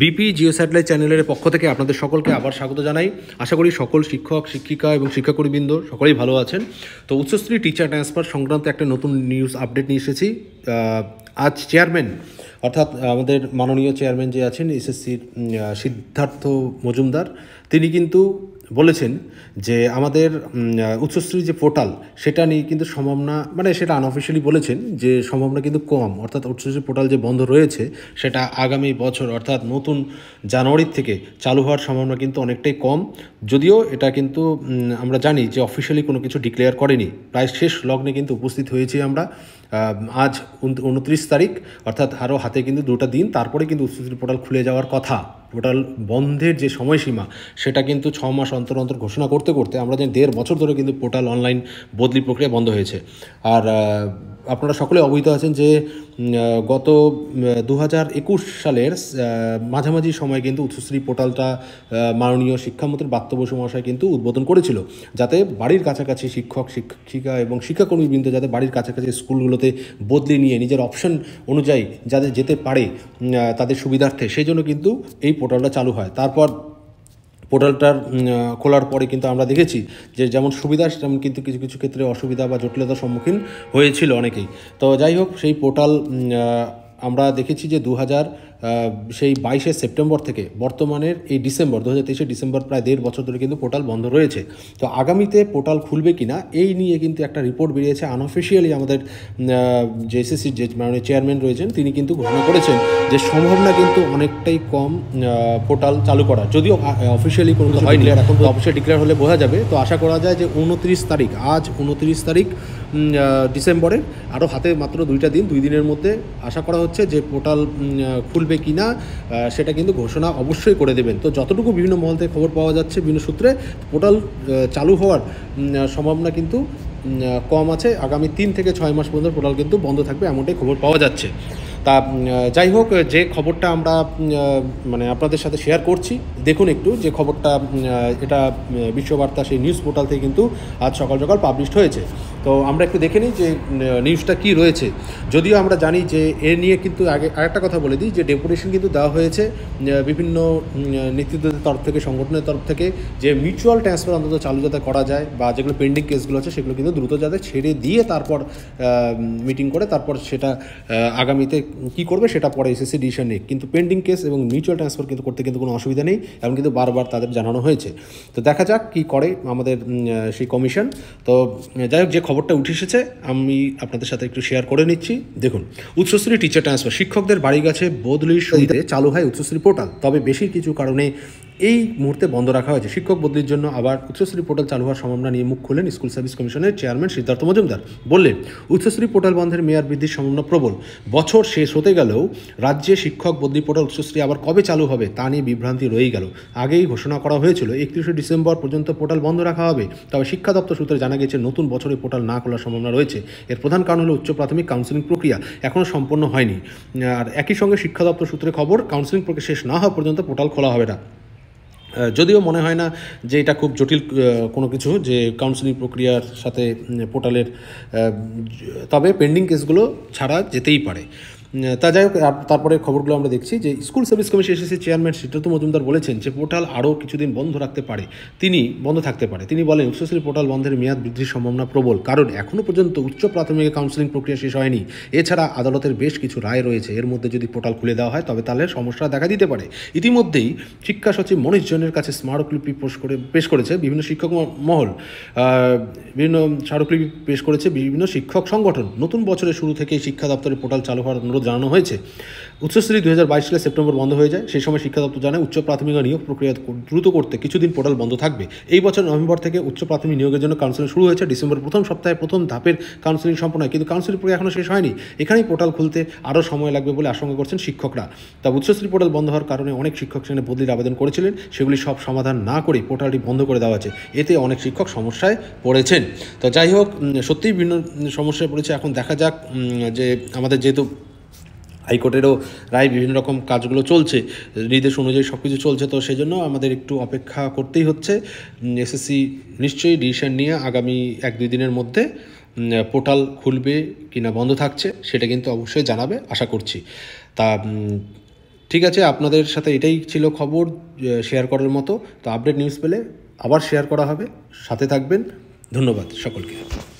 BP Jio satellite চ্যানেলের পক্ষ থেকে আপনাদের সকলকে আবার স্বাগত জানাই আশা করি সকল শিক্ষক শিক্ষিকা এবং শিক্ষাকর্মীবৃন্দ সকলেই ভালো আছেন তো উচ্চশ্রী টিচার ট্রান্সফার সংক্রান্ত একটা নতুন নিউজ আপডেট নিয়ে এসেছি আজ চেয়ারম্যান অর্থাৎ আমাদের মাননীয় চেয়ারম্যান যে আছেন এসএসসির সিদ্ধার্থ মজুমদার তিনি কিন্তু বলেছেন যে আমাদের উচ্চশ্রী যে পোর্টাল সেটা নিয়ে কিন্তু সম্ভাবনা মানে সেটা আনঅফিসিয়ালি বলেছেন যে সম্ভাবনা কিন্তু কম অর্থাৎ উচ্চশ্রী পোর্টাল যে বন্ধ রয়েছে সেটা আগামী বছর অর্থাৎ নতুন জানুয়ারির থেকে চালু হওয়ার সম্ভাবনা কিন্তু অনেকটাই কম যদিও এটা কিন্তু আমরা জানি যে অফিসিয়ালি কোনো কিছু ডিক্লেয়ার করেনি প্রায় শেষ লগ্নে কিন্তু উপস্থিত হয়েছি আমরা আজ উনত্রিশ তারিখ অর্থাৎ আরও হাতে কিন্তু দুটা দিন তারপরে কিন্তু উচ্চশ্রী পোর্টাল খুলে যাওয়ার কথা পোর্টাল বন্ধের যে সময়সীমা সেটা কিন্তু ছ মাস অন্তর অন্তর ঘোষণা করতে করতে আমরা জানি দেড় বছর ধরে কিন্তু পোর্টাল অনলাইন বদলি প্রক্রিয়া বন্ধ হয়েছে আর আপনারা সকলে অবহিত আছেন যে গত দু সালের মাঝামাঝি সময় কিন্তু উচ্চশ্রী পোর্টালটা মাননীয় শিক্ষামন্ত্রী বাত্যবসু বসু মহাশয় কিন্তু উদ্বোধন করেছিল যাতে বাড়ির কাছাকাছি শিক্ষক শিক্ষিকা এবং শিক্ষাকর্মীবৃন্দ যাতে বাড়ির কাছাকাছি স্কুলগুলোতে বদলি নিয়ে নিজের অপশন অনুযায়ী যাদের যেতে পারে তাদের সুবিধার্থে সেই জন্য কিন্তু এই পোর্টালটা চালু হয় তারপর পোর্টালটার খোলার পরে কিন্তু আমরা দেখেছি যে যেমন সুবিধা তেমন কিন্তু কিছু কিছু ক্ষেত্রে অসুবিধা বা জটিলতার সম্মুখীন হয়েছিল অনেকেই তো যাই হোক সেই পোর্টাল আমরা দেখেছি যে দু হাজার সেই বাইশে সেপ্টেম্বর থেকে বর্তমানের এই ডিসেম্বর দু হাজার তেইশে ডিসেম্বর প্রায় দেড় বছর ধরে কিন্তু পোর্টাল বন্ধ রয়েছে তো আগামীতে পোর্টাল খুলবে কি না এই নিয়ে কিন্তু একটা রিপোর্ট বেরিয়েছে আনঅফিসিয়ালি আমাদের যে এসএসসির যে মানে চেয়ারম্যান রয়েছেন তিনি কিন্তু ঘোষণা করেছেন যে সম্ভাবনা কিন্তু অনেকটাই কম পোর্টাল চালু করা যদিও অফিসিয়ালি কোনো হয় ডিক্লেয়ার এখন অফিসিয়াল ডিক্লেয়ার হলে বোঝা যাবে তো আশা করা যায় যে উনত্রিশ তারিখ আজ উনত্রিশ তারিখ ডিসেম্বরের আরও হাতে মাত্র দুইটা দিন দুই দিনের মধ্যে আশা করা হচ্ছে যে পোর্টাল খুল খুলবে কি না সেটা কিন্তু ঘোষণা অবশ্যই করে দেবেন তো যতটুকু বিভিন্ন মহল থেকে খবর পাওয়া যাচ্ছে বিভিন্ন সূত্রে পোর্টাল চালু হওয়ার সম্ভাবনা কিন্তু কম আছে আগামী তিন থেকে ছয় মাস পর্যন্ত পোর্টাল কিন্তু বন্ধ থাকবে এমনটাই খবর পাওয়া যাচ্ছে তা যাই হোক যে খবরটা আমরা মানে আপনাদের সাথে শেয়ার করছি দেখুন একটু যে খবরটা এটা বিশ্ববার্তা সেই নিউজ পোর্টাল থেকে কিন্তু আজ সকাল সকাল পাবলিশড হয়েছে তো আমরা একটু দেখে নিই যে নিউজটা কি রয়েছে যদিও আমরা জানি যে এ নিয়ে কিন্তু আগে আরেকটা কথা বলে দিই যে ডেপুটেশন কিন্তু দেওয়া হয়েছে বিভিন্ন নেতৃত্বদের তরফ থেকে সংগঠনের তরফ থেকে যে মিউচুয়াল ট্রান্সফার অন্তত চালু যাতে করা যায় বা যেগুলো পেন্ডিং কেসগুলো আছে সেগুলো কিন্তু দ্রুত যাতে ছেড়ে দিয়ে তারপর মিটিং করে তারপর সেটা আগামীতে কি করবে সেটা পরে এসএসসি ডিসিশন নিক কিন্তু পেন্ডিং কেস এবং মিউচুয়াল ট্রান্সফার কিন্তু করতে কিন্তু কোনো অসুবিধা নেই এবং কিন্তু বারবার তাদের জানানো হয়েছে তো দেখা যাক কি করে আমাদের সেই কমিশন তো যাই হোক যে খবর খবরটা উঠে এসেছে আমি আপনাদের সাথে একটু শেয়ার করে নিচ্ছি দেখুন উচ্চস্তরীয় টিচার ট্রান্সফার শিক্ষকদের বাড়ি কাছে বদলির সহিতে চালু হয় উচ্চশ্রী পোর্টাল তবে বেশি কিছু কারণে এই মুহূর্তে বন্ধ রাখা হয়েছে শিক্ষক বদলির জন্য আবার উচ্চশ্রী পোর্টাল চালু হওয়ার সম্ভাবনা নিয়ে মুখ খুললেন স্কুল সার্ভিস কমিশনের চেয়ারম্যান সিদ্ধার্থ মজুমদার বললেন উচ্চশ্রী পোর্টাল বন্ধের মেয়াদ বৃদ্ধির সম্ভাবনা প্রবল বছর শেষ হতে গেলেও রাজ্যে শিক্ষক বদলি পোর্টাল উচ্চশ্রী আবার কবে চালু হবে তা নিয়ে বিভ্রান্তি রয়েই গেল আগেই ঘোষণা করা হয়েছিল একত্রিশে ডিসেম্বর পর্যন্ত পোর্টাল বন্ধ রাখা হবে তবে শিক্ষা দপ্তর সূত্রে জানা গেছে নতুন বছরে পোর্টাল না খোলার সম্ভাবনা রয়েছে এর প্রধান কারণ হলো উচ্চ প্রাথমিক কাউন্সিলিং প্রক্রিয়া এখনও সম্পন্ন হয়নি আর একই সঙ্গে শিক্ষা দপ্তর সূত্রে খবর কাউন্সিলিং প্রক্রিয়া শেষ না হওয়া পর্যন্ত পোর্টাল খোলা হবে না যদিও মনে হয় না যে এটা খুব জটিল কোনো কিছু যে কাউন্সিলিং প্রক্রিয়ার সাথে পোর্টালের তবে পেন্ডিং কেসগুলো ছাড়া যেতেই পারে তা যাই হোক তারপরে খবরগুলো আমরা দেখছি যে স্কুল সার্ভিস কমিশন এসেছে চেয়ারম্যান সিদ্ধার্থ মজুমদার বলেছেন যে পোর্টাল আরও কিছুদিন বন্ধ রাখতে পারে তিনি বন্ধ থাকতে পারে তিনি বলেন উচ্চশ্রী পোর্টাল বন্ধের মেয়াদ বৃদ্ধির সম্ভাবনা প্রবল কারণ এখনও পর্যন্ত উচ্চ প্রাথমিক কাউন্সিলিং প্রক্রিয়া শেষ হয়নি এছাড়া আদালতের বেশ কিছু রায় রয়েছে এর মধ্যে যদি পোর্টাল খুলে দেওয়া হয় তবে তাহলে সমস্যা দেখা দিতে পারে ইতিমধ্যেই শিক্ষা সচিব মনীষ জৈনের কাছে স্মারকলিপি পেশ করে পেশ করেছে বিভিন্ন শিক্ষক মহল বিভিন্ন স্মারকলিপি পেশ করেছে বিভিন্ন শিক্ষক সংগঠন নতুন বছরের শুরু থেকেই শিক্ষা দপ্তরের পোর্টাল চালু হওয়ার অনুরোধ জানানো হয়েছে উচ্চশ্রী দু হাজার বাইশ সালে সেপ্টেম্বর বন্ধ হয়ে যায় সেই সময় শিক্ষা দপ্তর জানায় উচ্চ প্রাথমিক নিয়োগ প্রক্রিয়া দ্রুত করতে কিছুদিন পোর্টাল বন্ধ থাকবে এই বছর নভেম্বর থেকে উচ্চ প্রাথমিক নিয়োগের জন্য কাউন্সিলিং শুরু হয়েছে ডিসেম্বর প্রথম সপ্তাহে প্রথম ধাপের কাউন্সিলিং সম্পন্ন হয় কিন্তু কাউন্সিলিং প্রক্রিয়া এখনও শেষ হয়নি এখানেই পোর্টাল খুলতে আরও সময় লাগবে বলে আশঙ্কা করছেন শিক্ষকরা তা উচ্চশ্রী পোর্টাল বন্ধ হওয়ার কারণে অনেক শিক্ষক সেখানে বদলির আবেদন করেছিলেন সেগুলি সব সমাধান না করে পোর্টালটি বন্ধ করে দেওয়া আছে এতে অনেক শিক্ষক সমস্যায় পড়েছেন তো যাই হোক সত্যিই বিভিন্ন সমস্যায় পড়েছে এখন দেখা যাক যে আমাদের যেহেতু হাইকোর্টেরও রায় বিভিন্ন রকম কাজগুলো চলছে নির্দেশ অনুযায়ী সব কিছু চলছে তো সেই জন্য আমাদের একটু অপেক্ষা করতেই হচ্ছে এসএসসি নিশ্চয়ই ডিসিশন নিয়ে আগামী এক দুই দিনের মধ্যে পোর্টাল খুলবে কিনা বন্ধ থাকছে সেটা কিন্তু অবশ্যই জানাবে আশা করছি তা ঠিক আছে আপনাদের সাথে এটাই ছিল খবর শেয়ার করার মতো তো আপডেট নিউজ পেলে আবার শেয়ার করা হবে সাথে থাকবেন ধন্যবাদ সকলকে